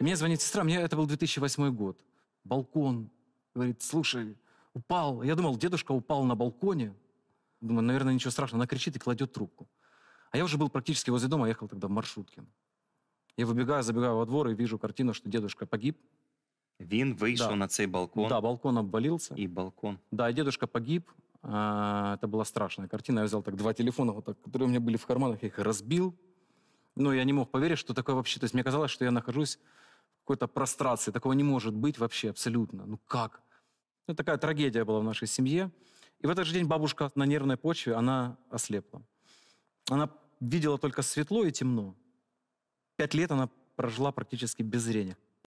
Мне звонит сестра, мне это был 2008 год. Балкон. Говорит, слушай, упал. Я думал, дедушка упал на балконе. Думаю, наверное, ничего страшного. Она кричит и кладет трубку. А я уже был практически возле дома, ехал тогда в маршрутке. Я выбегаю, забегаю во двор и вижу картину, что дедушка погиб. Вин вышел да. на цей балкон. Да, балкон обвалился. И балкон. Да, и дедушка погиб. А, это была страшная картина. Я взял так два телефона, вот так, которые у меня были в карманах, я их разбил. Но я не мог поверить, что такое вообще. То есть мне казалось, что я нахожусь какой-то прострации. Такого не может быть вообще абсолютно. Ну как? Ну, такая трагедия была в нашей семье. И в этот же день бабушка на нервной почве, она ослепла. Она видела только светло и темно. Пять лет она прожила практически без зрения.